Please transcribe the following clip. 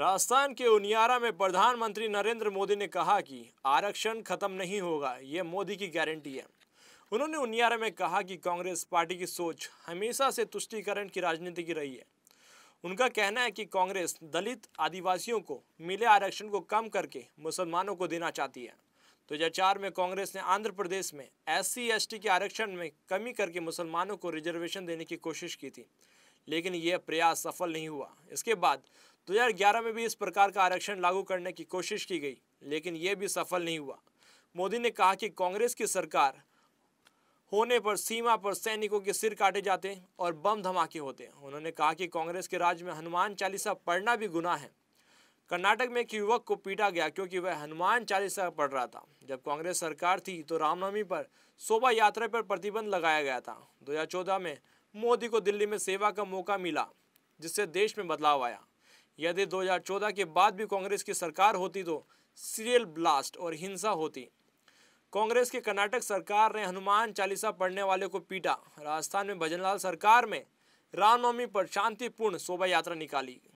राजस्थान के उनियारा में प्रधानमंत्री नरेंद्र मोदी ने कहा कि आरक्षण खत्म नहीं होगा ये मोदी की गारंटी है उन्होंने उनियारा में कहा कि कांग्रेस पार्टी की सोच हमेशा से तुष्टिकरण की राजनीति की रही है उनका कहना है कि कांग्रेस दलित आदिवासियों को मिले आरक्षण को कम करके मुसलमानों को देना चाहती है दो हज़ार चार में कांग्रेस ने आंध्र प्रदेश में एस सी के आरक्षण में कमी करके मुसलमानों को रिजर्वेशन देने की कोशिश की थी लेकिन यह प्रयास सफल नहीं हुआ इसके बाद 2011 में भी इस प्रकार का आरक्षण लागू करने की कोशिश की गई लेकिन यह भी सफल नहीं हुआ मोदी ने कहा कि कांग्रेस की सरकार होने पर सीमा पर सैनिकों के सिर काटे जाते और बम धमाके होते हैं उन्होंने कहा कि कांग्रेस के राज में हनुमान चालीसा पढ़ना भी गुना है कर्नाटक में एक युवक को पीटा गया क्योंकि वह हनुमान चालीसा पढ़ रहा था जब कांग्रेस सरकार थी तो रामनवमी पर शोभा यात्रा पर प्रतिबंध लगाया गया था 2014 में मोदी को दिल्ली में सेवा का मौका मिला जिससे देश में बदलाव आया यदि 2014 के बाद भी कांग्रेस की सरकार होती तो सीरियल ब्लास्ट और हिंसा होती कांग्रेस की कर्नाटक सरकार ने हनुमान चालीसा पढ़ने वाले को पीटा राजस्थान में भजनलाल सरकार में रामनवमी पर शांतिपूर्ण शोभा यात्रा निकाली